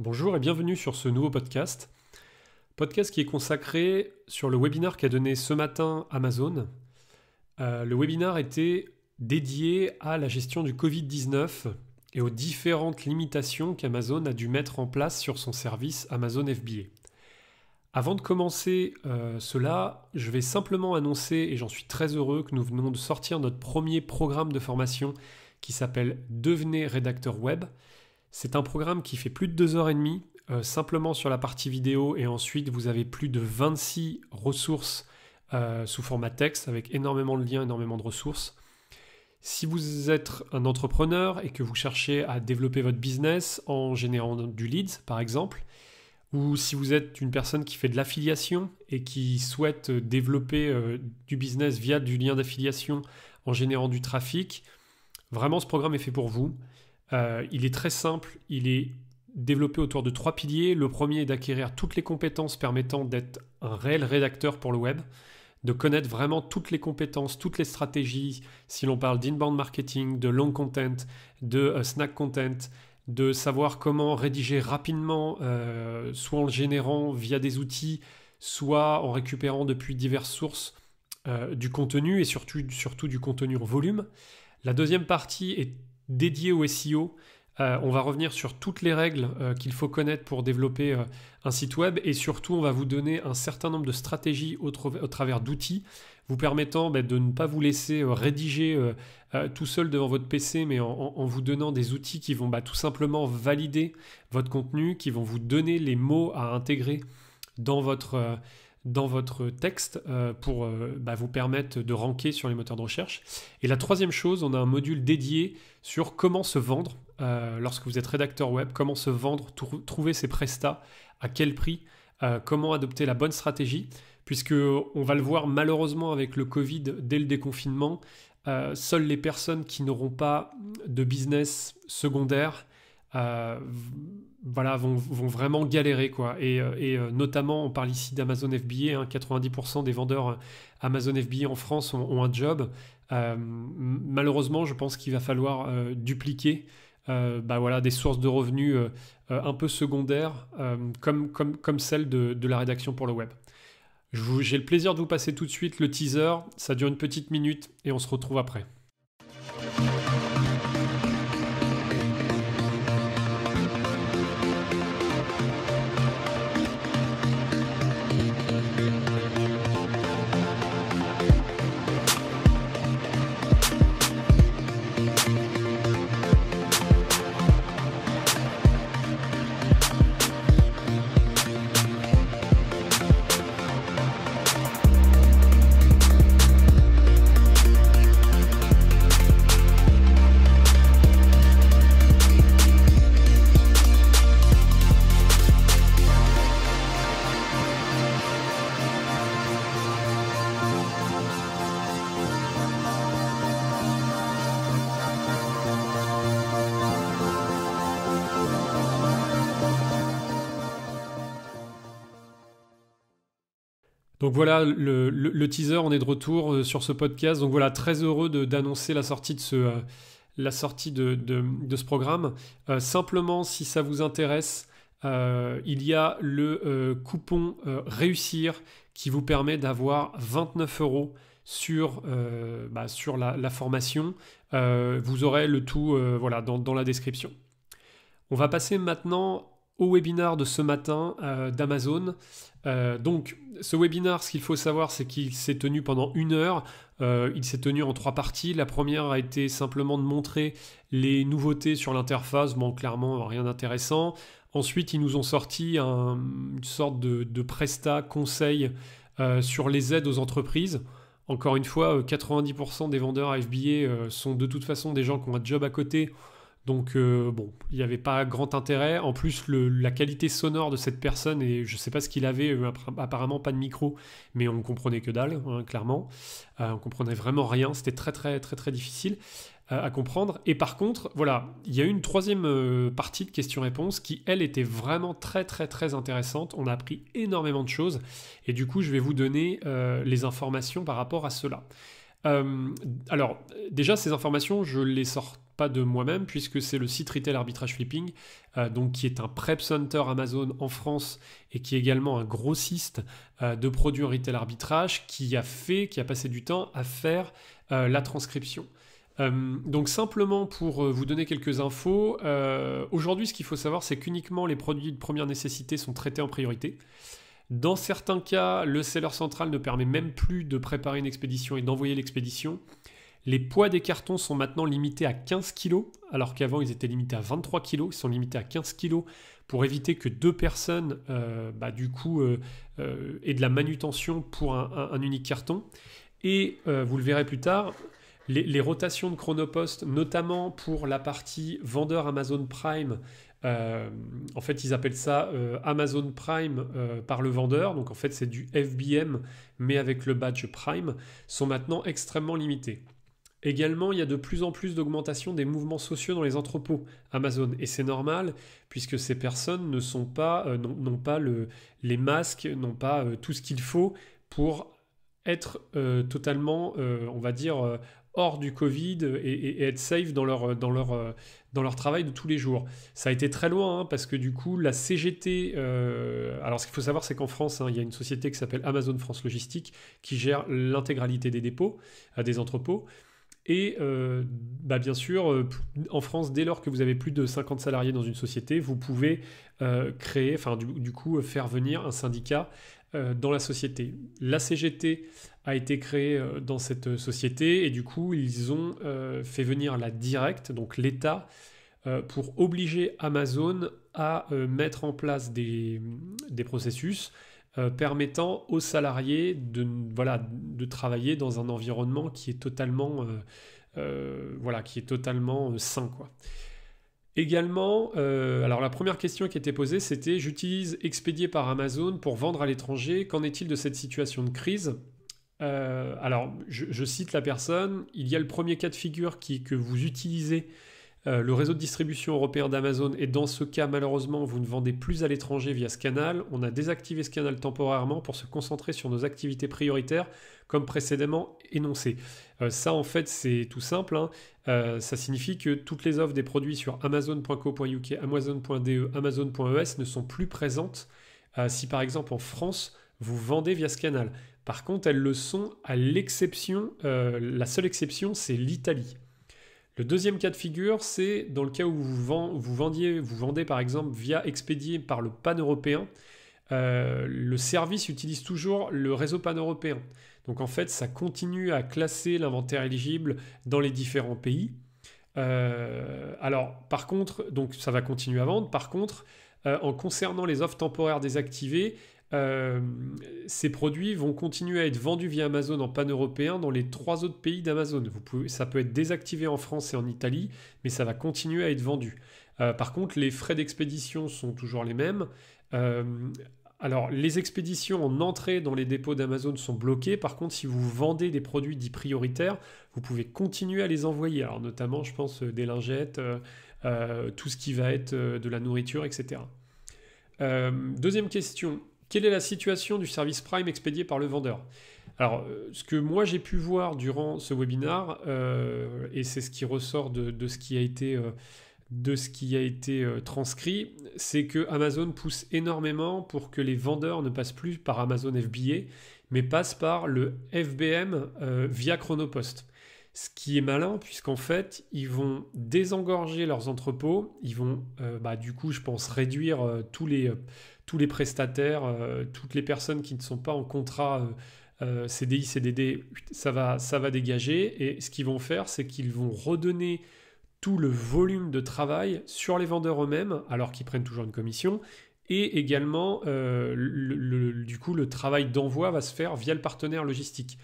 Bonjour et bienvenue sur ce nouveau podcast. Podcast qui est consacré sur le webinar qu'a donné ce matin Amazon. Euh, le webinar était dédié à la gestion du Covid-19 et aux différentes limitations qu'Amazon a dû mettre en place sur son service Amazon FBA. Avant de commencer euh, cela, je vais simplement annoncer, et j'en suis très heureux, que nous venons de sortir notre premier programme de formation qui s'appelle Devenez rédacteur web c'est un programme qui fait plus de 2h30 demie euh, simplement sur la partie vidéo et ensuite vous avez plus de 26 ressources euh, sous format texte avec énormément de liens, énormément de ressources. Si vous êtes un entrepreneur et que vous cherchez à développer votre business en générant du leads, par exemple, ou si vous êtes une personne qui fait de l'affiliation et qui souhaite développer euh, du business via du lien d'affiliation en générant du trafic, vraiment ce programme est fait pour vous. Euh, il est très simple, il est développé autour de trois piliers. Le premier est d'acquérir toutes les compétences permettant d'être un réel rédacteur pour le web, de connaître vraiment toutes les compétences, toutes les stratégies, si l'on parle d'inbound marketing, de long content, de euh, snack content, de savoir comment rédiger rapidement, euh, soit en le générant via des outils, soit en récupérant depuis diverses sources du contenu et surtout, surtout du contenu en volume. La deuxième partie est dédié au SEO. Euh, on va revenir sur toutes les règles euh, qu'il faut connaître pour développer euh, un site web et surtout on va vous donner un certain nombre de stratégies au, travers d'outils vous permettant bah, de ne pas vous laisser rédiger tout seul devant votre PC mais en, vous donnant des outils qui vont bah, tout simplement valider votre contenu, qui vont vous donner les mots à intégrer dans votre dans votre texte euh, pour euh, bah, vous permettre de ranker sur les moteurs de recherche. Et la troisième chose, on a un module dédié sur comment se vendre euh, lorsque vous êtes rédacteur web, comment se vendre, trouver ses prestats, à quel prix, comment adopter la bonne stratégie, puisque on va le voir malheureusement avec le Covid dès le déconfinement, seules les personnes qui n'auront pas de business secondaire euh, voilà, vont, vraiment galérer. Quoi. Et, euh, euh, notamment, on parle ici d'Amazon FBA, hein, 90% des vendeurs Amazon FBA en France ont, un job. malheureusement, je pense qu'il va falloir dupliquer bah voilà, des sources de revenus un peu secondaires, comme, comme, comme celle de, de, la rédaction pour le web. J'ai le plaisir de vous passer tout de suite le teaser, ça dure une petite minute et on se retrouve après. Donc voilà, le, teaser, on est de retour euh, sur ce podcast. Donc voilà, très heureux d'annoncer la sortie de ce, euh, la sortie de, ce programme. Euh, simplement, si ça vous intéresse, il y a le coupon Réussir qui vous permet d'avoir 29 euros sur, bah, sur la, formation. vous aurez le tout voilà, dans, dans la description. On va passer maintenant au webinar de ce matin euh, d'Amazon. Euh, donc, ce webinar, ce qu'il faut savoir, c'est qu'il s'est tenu pendant une heure. Euh, il s'est tenu en trois parties. La première a été simplement de montrer les nouveautés sur l'interface. Bon, clairement, rien d'intéressant. Ensuite, ils nous ont sorti une sorte de, de presta conseil sur les aides aux entreprises. Encore une fois, 90% des vendeurs FBA sont de toute façon des gens qui ont un job à côté donc euh, bon, il n'y avait pas grand intérêt. En plus, la qualité sonore de cette personne, et je ne sais pas ce qu'il avait, euh, apparemment pas de micro, mais on ne comprenait que dalle, hein, clairement. Euh, on comprenait vraiment rien, c'était très très très très difficile à comprendre. Et par contre, voilà, il y a eu une troisième partie de questions-réponses qui, elle, était vraiment très très très intéressante. On a appris énormément de choses, et du coup, je vais vous donner les informations par rapport à cela. Euh, alors, déjà, ces informations, je les sors pas de moi-même, puisque c'est le site Retail Arbitrage Flipping, euh, donc qui est un prep center Amazon en France et qui est également un grossiste euh, de produits en retail arbitrage, qui a fait, qui a passé du temps à faire la transcription. donc simplement pour vous donner quelques infos, aujourd'hui ce qu'il faut savoir c'est qu'uniquement les produits de première nécessité sont traités en priorité. Dans certains cas, le seller central ne permet même plus de préparer une expédition et d'envoyer l'expédition. Les poids des cartons sont maintenant limités à 15 kg, alors qu'avant ils étaient limités à 23 kg, ils sont limités à 15 kg pour éviter que deux personnes euh, bah, du coup euh, euh, aient de la manutention pour un unique carton. Et vous le verrez plus tard, les, rotations de Chronopost, notamment pour la partie vendeur Amazon Prime, euh, en fait, ils appellent ça euh, Amazon Prime euh, par le vendeur. Donc, en fait, c'est du FBM, mais avec le badge Prime, sont maintenant extrêmement limitées. Également, il y a de plus en plus d'augmentation des mouvements sociaux dans les entrepôts Amazon. Et c'est normal, puisque ces personnes ne sont pas, n'ont pas les masques, n'ont pas tout ce qu'il faut pour être totalement, on va dire, hors du Covid et, être safe dans leur, leur, euh, dans leur travail de tous les jours. Ça a été très loin hein, parce que du coup, la CGT, euh, alors ce qu'il faut savoir, c'est qu'en France, hein, il y a une société qui s'appelle Amazon France Logistique qui gère l'intégralité des dépôts, euh, des entrepôts. Et bah, bien sûr, en France, dès lors que vous avez plus de 50 salariés dans une société, vous pouvez créer, enfin du, coup, faire venir un syndicat euh, dans la société. La CGT a été créée euh, dans cette euh, société et du coup ils ont fait venir la directe, donc l'État, pour obliger Amazon à mettre en place des, processus permettant aux salariés de, voilà, de travailler dans un environnement qui est totalement, voilà, qui est totalement sain. Quoi. Également, euh, alors la première question qui était posée, c'était j'utilise Expédié par Amazon pour vendre à l'étranger. Qu'en est-il de cette situation de crise euh, Alors, je, je, cite la personne. Il y a le premier cas de figure qui, que vous utilisez euh, le réseau de distribution européen d'Amazon est dans ce cas malheureusement vous ne vendez plus à l'étranger via ce canal. On a désactivé ce canal temporairement pour se concentrer sur nos activités prioritaires comme précédemment énoncé. Euh, ça en fait c'est tout simple. Hein. Euh, ça signifie que toutes les offres des produits sur amazon.co.uk, amazon.de, amazon.es ne sont plus présentes si par exemple en France vous vendez via ce canal. Par contre elles le sont à l'exception, la seule exception c'est l'Italie. Le deuxième cas de figure, c'est dans le cas où vous, vendiez, vous vendez par exemple via expédié par le pan-européen, euh, le service utilise toujours le réseau pan-européen. Donc en fait, ça continue à classer l'inventaire éligible dans les différents pays. Euh, alors par contre, donc ça va continuer à vendre. Par contre, euh, en concernant les offres temporaires désactivées, euh, ces produits vont continuer à être vendus via Amazon en pan-européen dans les trois autres pays d'Amazon. Ça peut être désactivé en France et en Italie, mais ça va continuer à être vendu. Euh, par contre, les frais d'expédition sont toujours les mêmes. Euh, alors, les expéditions en entrée dans les dépôts d'Amazon sont bloquées. Par contre, si vous vendez des produits dits prioritaires, vous pouvez continuer à les envoyer. Alors, notamment, je pense, des lingettes, tout ce qui va être de la nourriture, etc. deuxième question, quelle est la situation du service Prime expédié par le vendeur alors, euh, ce que moi j'ai pu voir durant ce webinaire, euh, et c'est ce qui ressort de, ce qui a été, de ce qui a été euh, transcrit, c'est que Amazon pousse énormément pour que les vendeurs ne passent plus par Amazon FBA, mais passent par le FBM via Chronopost. Ce qui est malin, puisqu'en fait, ils vont désengorger leurs entrepôts, ils vont, bah, du coup, je pense, réduire tous les tous les prestataires, euh, toutes les personnes qui ne sont pas en contrat euh, euh, CDI, CDD, ça va, ça va dégager. Et ce qu'ils vont faire, c'est qu'ils vont redonner tout le volume de travail sur les vendeurs eux-mêmes, alors qu'ils prennent toujours une commission. Et également, du coup, le travail d'envoi va se faire via le partenaire logistique.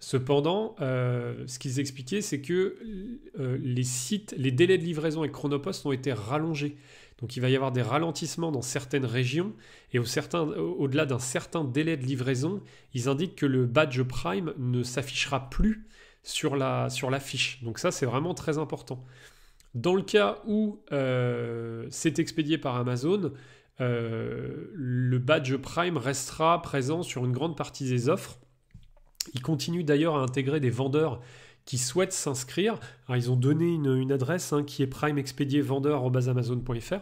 Cependant, ce qu'ils expliquaient, c'est que les sites, les délais de livraison et Chronopost ont été rallongés. Donc il va y avoir des ralentissements dans certaines régions et au au-delà d'un certain délai de livraison, ils indiquent que le badge Prime ne s'affichera plus sur la, sur fiche. Donc ça, c'est vraiment très important. Dans le cas où euh, c'est expédié par Amazon, euh, le badge Prime restera présent sur une grande partie des offres. Il continue d'ailleurs à intégrer des vendeurs qui souhaitent s'inscrire. ils ont donné une, adresse hein, qui est base Amazon.fr.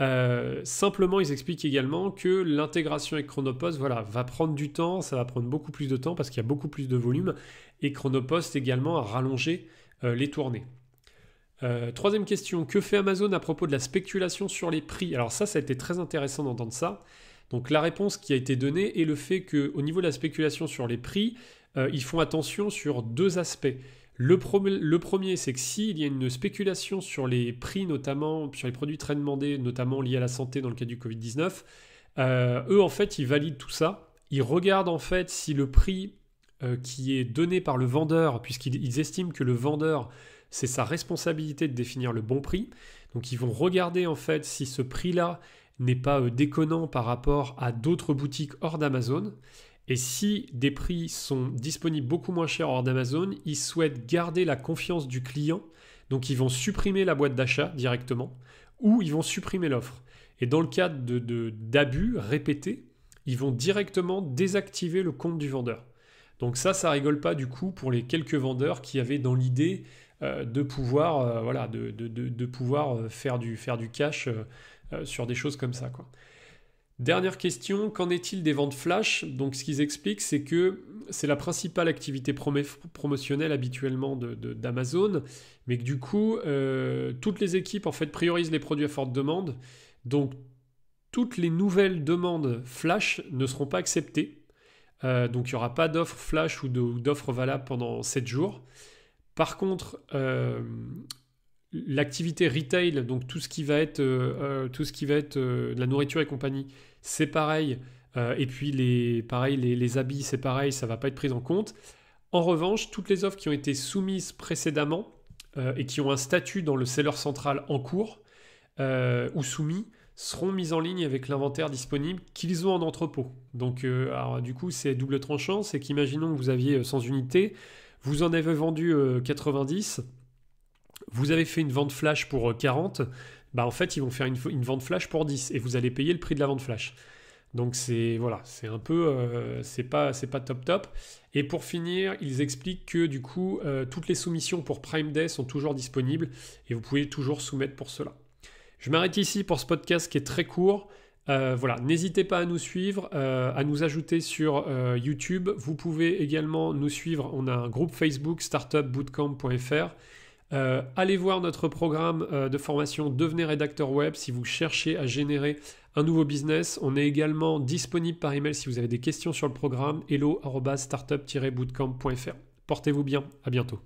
Euh, simplement, ils expliquent également que l'intégration avec Chronopost voilà, va prendre du temps, ça va prendre beaucoup plus de temps parce qu'il y a beaucoup plus de volume, et Chronopost également a rallongé euh, les tournées. Euh, troisième question, que fait Amazon à propos de la spéculation sur les prix Alors ça, ça a été très intéressant d'entendre ça. Donc la réponse qui a été donnée est le fait qu'au niveau de la spéculation sur les prix, euh, ils font attention sur deux aspects. Le, premier, c'est que s'il y a une spéculation sur les prix, notamment sur les produits très demandés, notamment liés à la santé dans le cas du Covid-19, euh, eux, en fait, ils valident tout ça. Ils regardent, en fait, si le prix euh, qui est donné par le vendeur, puisqu'ils estiment que le vendeur, c'est sa responsabilité de définir le bon prix. Donc, ils vont regarder, en fait, si ce prix-là n'est pas déconnant par rapport à d'autres boutiques hors d'Amazon. Et si des prix sont disponibles beaucoup moins chers hors d'Amazon, ils souhaitent garder la confiance du client, donc ils vont supprimer la boîte d'achat directement, ou ils vont supprimer l'offre. Et dans le cadre d'abus répétés, ils vont directement désactiver le compte du vendeur. Donc ça, ça rigole pas du coup pour les quelques vendeurs qui avaient dans l'idée euh, de pouvoir, euh, de, pouvoir euh, faire, du, faire du cash sur des choses comme ça. Dernière question, qu'en est-il des ventes flash Donc ce qu'ils expliquent, c'est que c'est la principale activité promotionnelle habituellement d'Amazon, mais que du coup, euh, toutes les équipes en fait priorisent les produits à forte demande. Donc toutes les nouvelles demandes flash ne seront pas acceptées. Euh, donc il n'y aura pas d'offres flash ou d'offres valables pendant 7 jours. Par contre, euh, l'activité retail, donc tout ce qui va être, tout ce qui va être de la nourriture et compagnie, c'est pareil. Euh, et puis les, pareil, les, habits, c'est pareil, ça va pas être pris en compte. En revanche, toutes les offres qui ont été soumises précédemment euh, et qui ont un statut dans le seller central en cours euh, ou soumis seront mises en ligne avec l'inventaire disponible qu'ils ont en entrepôt. Donc, du coup, c'est double tranchant, c'est qu'imaginons que vous aviez 100 unités, vous en avez vendu 90, vous avez fait une vente flash pour 40, bah, en fait ils vont faire une, vente flash pour 10 et vous allez payer le prix de la vente flash. Donc c'est voilà, c'est un peu euh, c'est pas c'est pas top top. Et pour finir, ils expliquent que du coup euh, toutes les soumissions pour Prime Day sont toujours disponibles et vous pouvez toujours soumettre pour cela. Je m'arrête ici pour ce podcast qui est très court. Euh, voilà, n'hésitez pas à nous suivre, à nous ajouter sur YouTube. Vous pouvez également nous suivre. On a un groupe Facebook startupbootcamp.fr. Euh, allez voir notre programme euh, de formation Devenez rédacteur web si vous cherchez à générer un nouveau business. On est également disponible par email si vous avez des questions sur le programme hello-startup-bootcamp.fr. Portez-vous bien, à bientôt.